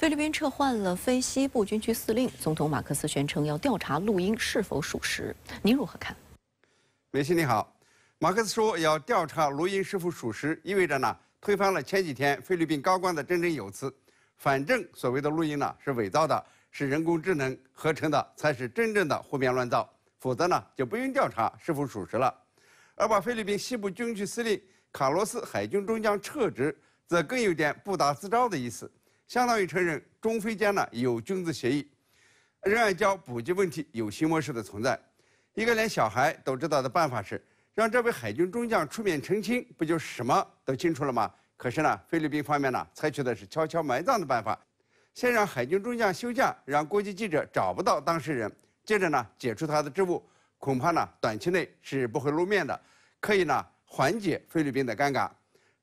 菲律宾撤换了非西部军区司令，总统马克思宣称要调查录音是否属实。您如何看？梅西你好，马克思说要调查录音是否属实，意味着呢推翻了前几天菲律宾高官的振振有词。反正所谓的录音呢是伪造的，是人工智能合成的，才是真正的胡编乱造。否则呢就不用调查是否属实了。而把菲律宾西部军区司令卡罗斯海军中将撤职，则更有点不打自招的意思。相当于承认中菲间呢有君子协议，仍然叫补给问题有新模式的存在。一个连小孩都知道的办法是让这位海军中将出面澄清，不就什么都清楚了吗？可是呢，菲律宾方面呢采取的是悄悄埋葬的办法，先让海军中将休假，让国际记者找不到当事人，接着呢解除他的职务，恐怕呢短期内是不会露面的，可以呢缓解菲律宾的尴尬。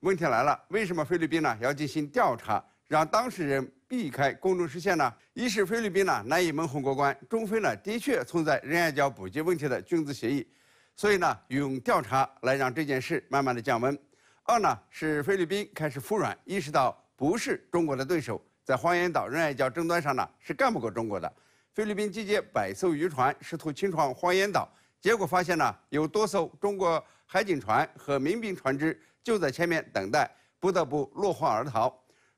问题来了，为什么菲律宾呢要进行调查？让当事人避开公众视线呢？一是菲律宾呢难以蒙混过关，中非呢的确存在仁爱礁补给问题的君子协议，所以呢用调查来让这件事慢慢的降温。二呢是菲律宾开始服软，意识到不是中国的对手，在黄岩岛仁爱礁争端上呢是干不过中国的。菲律宾集结百艘渔船试图侵闯黄岩岛，结果发现呢有多艘中国海警船和民兵船只就在前面等待，不得不落荒而逃。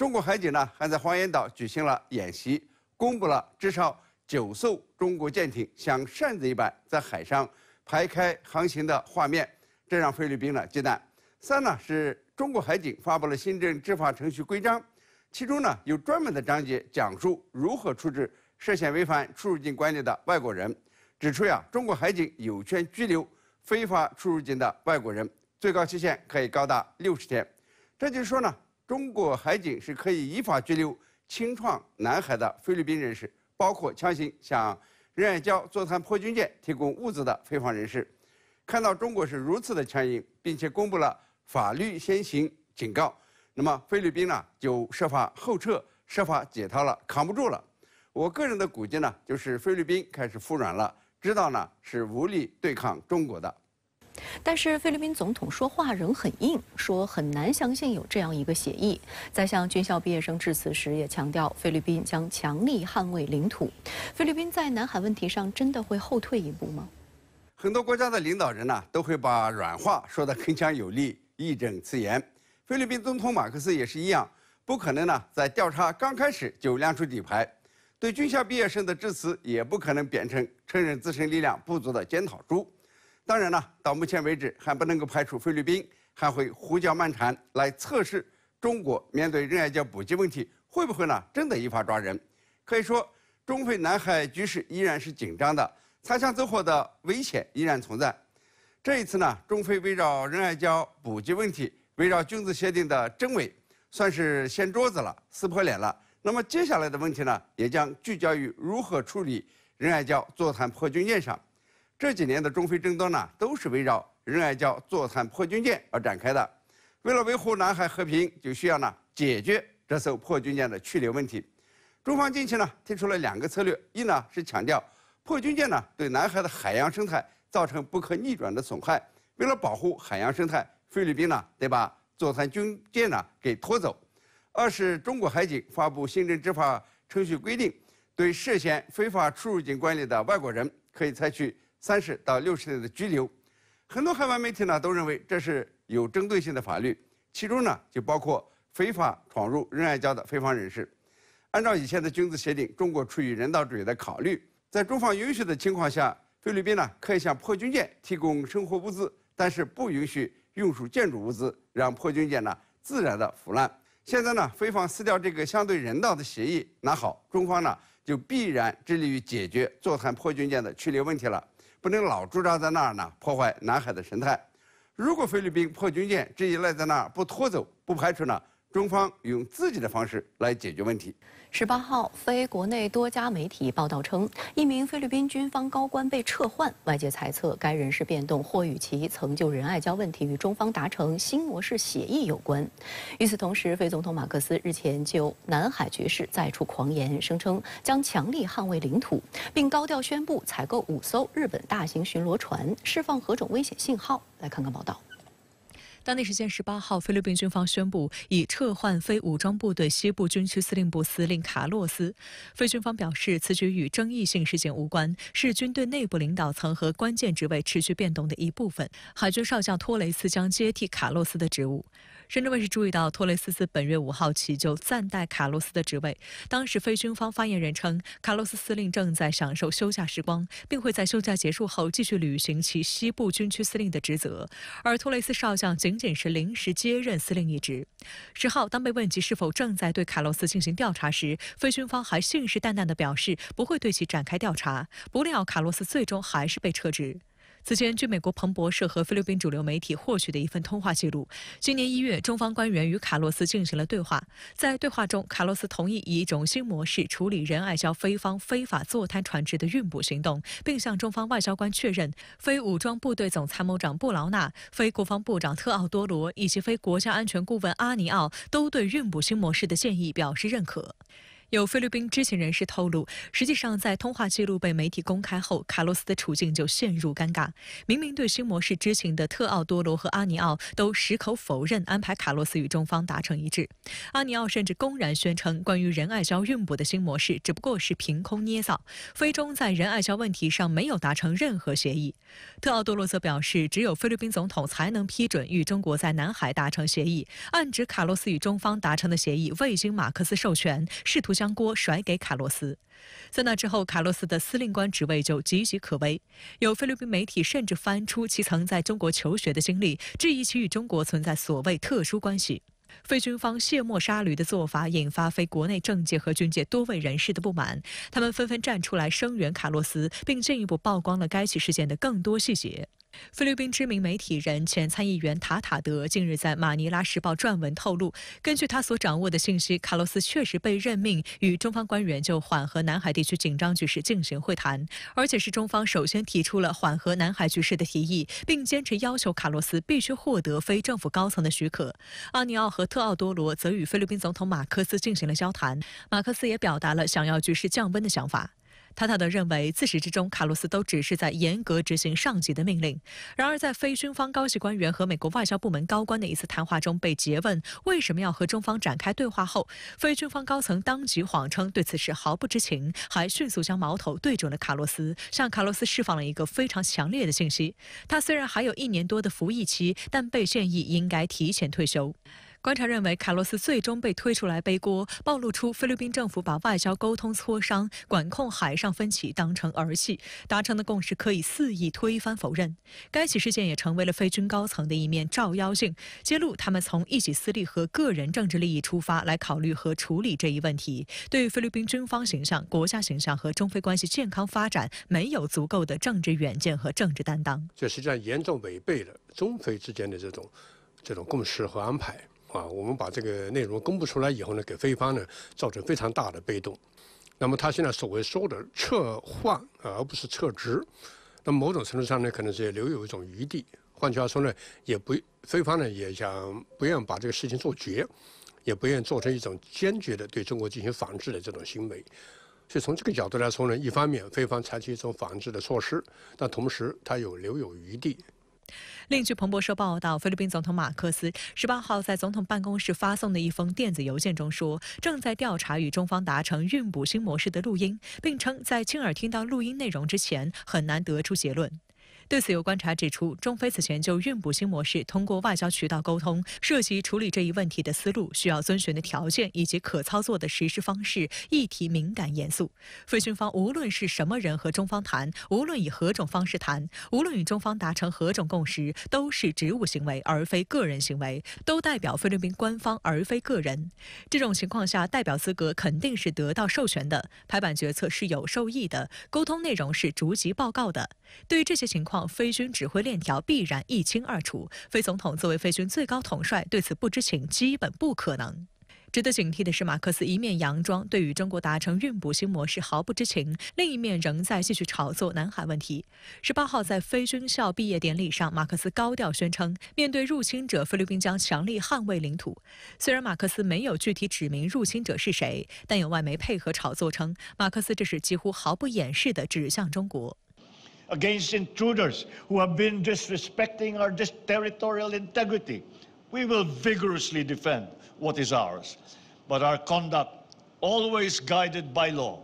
中国海警呢，还在黄岩岛举行了演习，公布了至少九艘中国舰艇像扇子一般在海上排开航行的画面，这让菲律宾呢忌惮。三呢是中国海警发布了新政执法程序规章，其中呢有专门的章节讲述如何处置涉嫌违反出入境管理的外国人，指出呀，中国海警有权拘留非法出入境的外国人，最高期限可以高达六十天。这就是说呢。中国海警是可以依法拘留侵创南海的菲律宾人士，包括强行向仁爱礁坐滩破军舰提供物资的非法人士。看到中国是如此的强硬，并且公布了法律先行警告，那么菲律宾呢就设法后撤，设法解套了，扛不住了。我个人的估计呢，就是菲律宾开始服软了，知道呢是无力对抗中国的。但是菲律宾总统说话仍很硬，说很难相信有这样一个协议。在向军校毕业生致辞时，也强调菲律宾将强力捍卫领土。菲律宾在南海问题上真的会后退一步吗？很多国家的领导人呢，都会把软话说得铿锵有力、义正辞严。菲律宾总统马克思也是一样，不可能呢在调查刚开始就亮出底牌。对军校毕业生的致辞也不可能变成承认自身力量不足的检讨书。当然了，到目前为止还不能够排除菲律宾还会胡搅蛮缠，来测试中国面对仁爱礁补给问题会不会呢真的依法抓人。可以说，中非南海局势依然是紧张的，擦枪走火的危险依然存在。这一次呢，中非围绕仁爱礁补给问题，围绕君子协定的真伪，算是掀桌子了，撕破脸了。那么接下来的问题呢，也将聚焦于如何处理仁爱礁座谈破军舰上。这几年的中非争端呢，都是围绕仁爱礁坐滩破军舰而展开的。为了维护南海和平，就需要呢解决这艘破军舰的去留问题。中方近期呢提出了两个策略：一呢是强调破军舰呢对南海的海洋生态造成不可逆转的损害，为了保护海洋生态，菲律宾呢得把坐滩军舰呢给拖走；二是中国海警发布行政执法程序规定，对涉嫌非法出入境管理的外国人可以采取。三十到六十岁的拘留，很多海外媒体呢都认为这是有针对性的法律，其中呢就包括非法闯入仁爱礁的非方人士。按照以前的君子协定，中国出于人道主义的考虑，在中方允许的情况下，菲律宾呢可以向破军舰提供生活物资，但是不允许运输建筑物资，让破军舰呢自然的腐烂。现在呢，菲方撕掉这个相对人道的协议，那好，中方呢就必然致力于解决坐谈破军舰的拘留问题了。不能老驻扎在那儿呢，破坏南海的生态。如果菲律宾破军舰，这一赖在那儿不拖走，不排除呢。中方用自己的方式来解决问题。十八号，非国内多家媒体报道称，一名菲律宾军方高官被撤换，外界猜测该人事变动或与其曾就仁爱礁问题与中方达成新模式协议有关。与此同时，菲总统马克思日前就南海局势再出狂言，声称将强力捍卫领土，并高调宣布采购五艘日本大型巡逻船，释放何种危险信号？来看看报道。当地时间十八号，菲律宾军方宣布已撤换非武装部队西部军区司令部司令卡洛斯。菲军方表示，此举与争议性事件无关，是军队内部领导层和关键职位持续变动的一部分。海军少将托雷斯将接替卡洛斯的职务。深圳卫视注意到，托雷斯本月五号起就暂代卡洛斯的职位。当时，非军方发言人称，卡洛斯司令正在享受休假时光，并会在休假结束后继续履行其西部军区司令的职责。而托雷斯少将仅仅是临时接任司令一职。十号，当被问及是否正在对卡洛斯进行调查时，非军方还信誓旦旦地表示不会对其展开调查。不料，卡洛斯最终还是被撤职。此前，据美国彭博社和菲律宾主流媒体获取的一份通话记录，今年一月，中方官员与卡洛斯进行了对话。在对话中，卡洛斯同意以一种新模式处理仁爱礁菲方非法坐滩船只的运补行动，并向中方外交官确认，非武装部队总参谋长布劳纳、非国防部长特奥多罗以及非国家安全顾问阿尼奥都对运补新模式的建议表示认可。有菲律宾知情人士透露，实际上在通话记录被媒体公开后，卡洛斯的处境就陷入尴尬。明明对新模式知情的特奥多罗和阿尼奥都矢口否认安排卡洛斯与中方达成一致。阿尼奥甚至公然宣称，关于仁爱礁运补的新模式只不过是凭空捏造，菲中在仁爱礁问题上没有达成任何协议。特奥多罗则表示，只有菲律宾总统才能批准与中国在南海达成协议，暗指卡洛斯与中方达成的协议未经马克思授权，试图。将锅甩给卡洛斯，在那之后，卡洛斯的司令官职位就岌岌可危。有菲律宾媒体甚至翻出其曾在中国求学的经历，质疑其与中国存在所谓特殊关系。非军方卸磨杀驴的做法，引发非国内政界和军界多位人士的不满，他们纷纷站出来声援卡洛斯，并进一步曝光了该起事件的更多细节。菲律宾知名媒体人、前参议员塔塔德近日在《马尼拉时报》撰文透露，根据他所掌握的信息，卡洛斯确实被任命与中方官员就缓和南海地区紧张局势进行会谈，而且是中方首先提出了缓和南海局势的提议，并坚持要求卡洛斯必须获得非政府高层的许可。阿尼奥和特奥多罗则与菲律宾总统马克思进行了交谈，马克思也表达了想要局势降温的想法。塔塔德认为，自始至终卡洛斯都只是在严格执行上级的命令。然而，在非军方高级官员和美国外交部门高官的一次谈话中被诘问为什么要和中方展开对话后，非军方高层当即谎称对此事毫不知情，还迅速将矛头对准了卡洛斯，向卡洛斯释放了一个非常强烈的信息：他虽然还有一年多的服役期，但被建议应该提前退休。观察认为，卡洛斯最终被推出来背锅，暴露出菲律宾政府把外交沟通磋商、管控海上分歧当成儿戏，达成的共识可以肆意推翻否认。该起事件也成为了菲军高层的一面照妖镜，揭露他们从一己私利和个人政治利益出发来考虑和处理这一问题，对菲律宾军方形象、国家形象和中非关系健康发展没有足够的政治远见和政治担当。这实际上严重违背了中非之间的这种这种共识和安排。啊，我们把这个内容公布出来以后呢，给菲方呢造成非常大的被动。那么他现在所谓说的撤换，而不是撤职，那么某种程度上呢，可能是留有一种余地。换句话说呢，也不菲方呢也想不愿把这个事情做绝，也不愿做成一种坚决的对中国进行反制的这种行为。所以从这个角度来说呢，一方面菲方采取一种反制的措施，但同时他有留有余地。另据彭博社报道，菲律宾总统马克思十八号在总统办公室发送的一封电子邮件中说：“正在调查与中方达成运补新模式的录音，并称在亲耳听到录音内容之前，很难得出结论。”对此，有观察指出，中非此前就运补新模式通过外交渠道沟通，涉及处理这一问题的思路、需要遵循的条件以及可操作的实施方式，议题敏感严肃。菲军方无论是什么人和中方谈，无论以何种方式谈，无论与中方达成何种共识，都是职务行为而非个人行为，都代表菲律宾官方而非个人。这种情况下，代表资格肯定是得到授权的，拍板决策是有受益的，沟通内容是逐级报告的。对于这些情况。菲军指挥链条必然一清二楚，菲总统作为菲军最高统帅对此不知情，基本不可能。值得警惕的是，马克思一面佯装对于中国达成运补新模式毫不知情，另一面仍在继续炒作南海问题。十八号在非军校毕业典礼上，马克思高调宣称，面对入侵者，菲律宾将强力捍卫领土。虽然马克思没有具体指明入侵者是谁，但有外媒配合炒作称，马克思这是几乎毫不掩饰地指向中国。against intruders who have been disrespecting our dis territorial integrity. We will vigorously defend what is ours, but our conduct always guided by law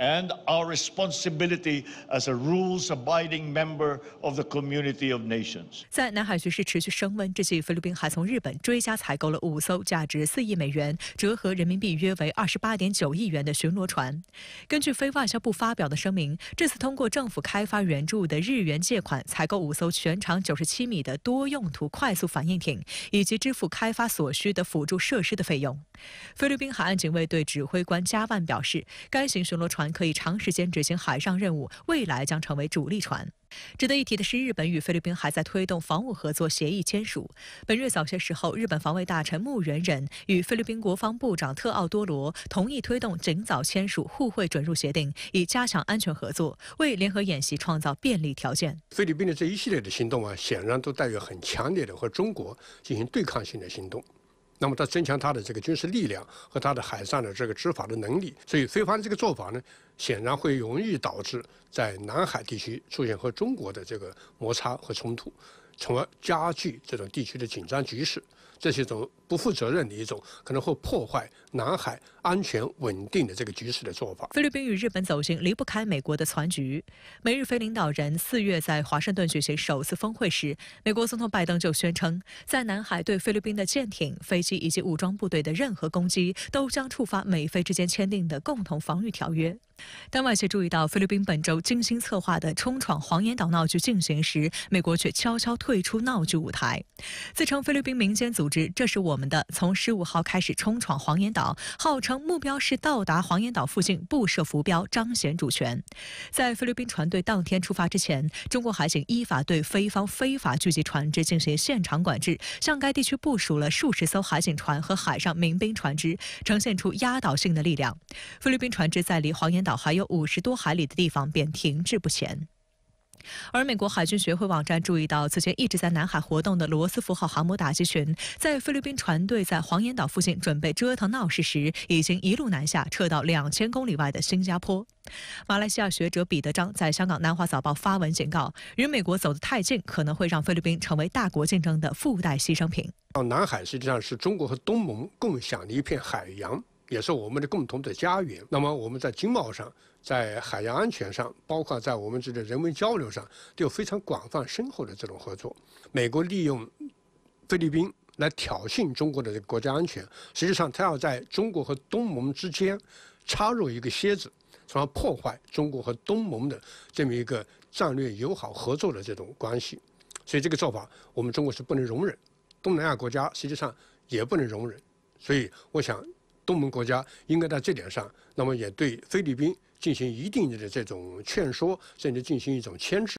and our responsibility as a rules-abiding member of the community of nations。在南海局势持续升温之际，菲律宾还从日本追加采购了五艘价值四亿美元（折合人民币约为二十八点九亿元）的巡逻船。根据非外交部发表的声明，这次通过政府开发援助的日元借款采购五艘全长九十七米的多用途快速反应艇，以及支付开发所需的辅助设施的费用。菲律宾海岸警卫队指挥官加万表示，该型巡逻船。可以长时间执行海上任务，未来将成为主力船。值得一提的是，日本与菲律宾还在推动防务合作协议签署。本月早些时候，日本防卫大臣木原忍与菲律宾国防部长特奥多罗同意推动尽早签署互惠准入协定，以加强安全合作，为联合演习创造便利条件。菲律宾的这一系列的行动啊，显然都带有很强烈的和中国进行对抗性的行动。那么，它增强它的这个军事力量和它的海上的这个执法的能力，所以菲方这个做法呢，显然会容易导致在南海地区出现和中国的这个摩擦和冲突，从而加剧这种地区的紧张局势。这是一种。不负责任的一种，可能会破坏南海安全稳定的这个局势的做法。菲律宾与日本走行离不开美国的残局。美日菲领导人四月在华盛顿举行首次峰会时，美国总统拜登就宣称，在南海对菲律宾的舰艇、飞机以及武装部队的任何攻击，都将触发美菲之间签订的共同防御条约。当外界注意到，菲律宾本周精心策划的冲闯黄岩岛闹剧进行时，美国却悄悄退出闹剧舞台。自称菲律宾民间组织，这是我。我们的从十五号开始冲闯黄岩岛，号称目标是到达黄岩岛附近布设浮标，彰显主权。在菲律宾船队当天出发之前，中国海警依法对菲方非法聚集船只进行现场管制，向该地区部署了数十艘海警船和海上民兵船只，呈现出压倒性的力量。菲律宾船只在离黄岩岛还有五十多海里的地方便停滞不前。而美国海军学会网站注意到，此前一直在南海活动的“罗斯福号”航母打击群，在菲律宾船队在黄岩岛附近准备折腾闹事时，已经一路南下，撤到两千公里外的新加坡。马来西亚学者彼得张在香港《南华早报》发文警告，与美国走得太近，可能会让菲律宾成为大国竞争的附带牺牲品。南海实际上是中国和东盟共享的一片海洋。也是我们的共同的家园。那么，我们在经贸上，在海洋安全上，包括在我们这个人文交流上，都有非常广泛深厚的这种合作。美国利用菲律宾来挑衅中国的国家安全，实际上他要在中国和东盟之间插入一个楔子，从而破坏中国和东盟的这么一个战略友好合作的这种关系。所以，这个做法我们中国是不能容忍，东南亚国家实际上也不能容忍。所以，我想。东盟国家应该在这点上，那么也对菲律宾进行一定的这种劝说，甚至进行一种牵制。